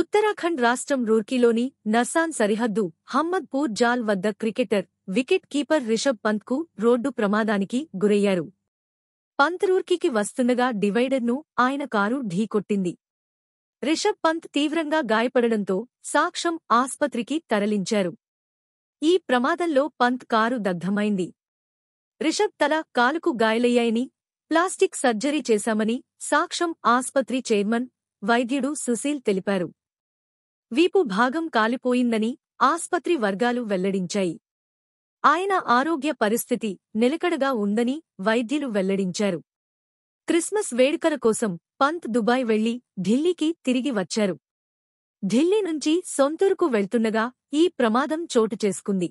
ఉత్తరాఖండ్ రాష్ట్రం రూర్కీలోని నర్సాన్ సరిహద్దు హమ్మద్పూర్ జాల్ వద్ద క్రికెటర్ వికెట్ కీపర్ రిషబ్ పంత్కు రోడ్డు ప్రమాదానికి గురయ్యారు పంత్ రూర్కీకి వస్తుండగా డివైడర్ను ఆయన కారు ఢీకొట్టింది రిషబ్ పంత్ తీవ్రంగా గాయపడడంతో సాక్ష్యం ఆస్పత్రికి తరలించారు ఈ ప్రమాదంలో పంత్ కారు దగ్ధమైంది రిషబ్ తల కాలుకు గాయలయ్యాయని ప్లాస్టిక్ సర్జరీ చేశామని సాక్ష్యం ఆస్పత్రి చైర్మన్ వైద్యుడు సుశీల్ తెలిపారు వీపు భాగం కాలిపోయిందని ఆస్పత్రి వర్గాలు వెల్లడించాయి ఆయన ఆరోగ్య పరిస్థితి నిలకడగా ఉందని వైద్యులు వెల్లడించారు క్రిస్మస్ వేడుకల కోసం పంత్ దుబాయ్ వెళ్లి ఢిల్లీకి తిరిగి వచ్చారు ఢిల్లీ నుంచి సొంతూరుకు వెళ్తుండగా ఈ ప్రమాదం చోటు చేసుకుంది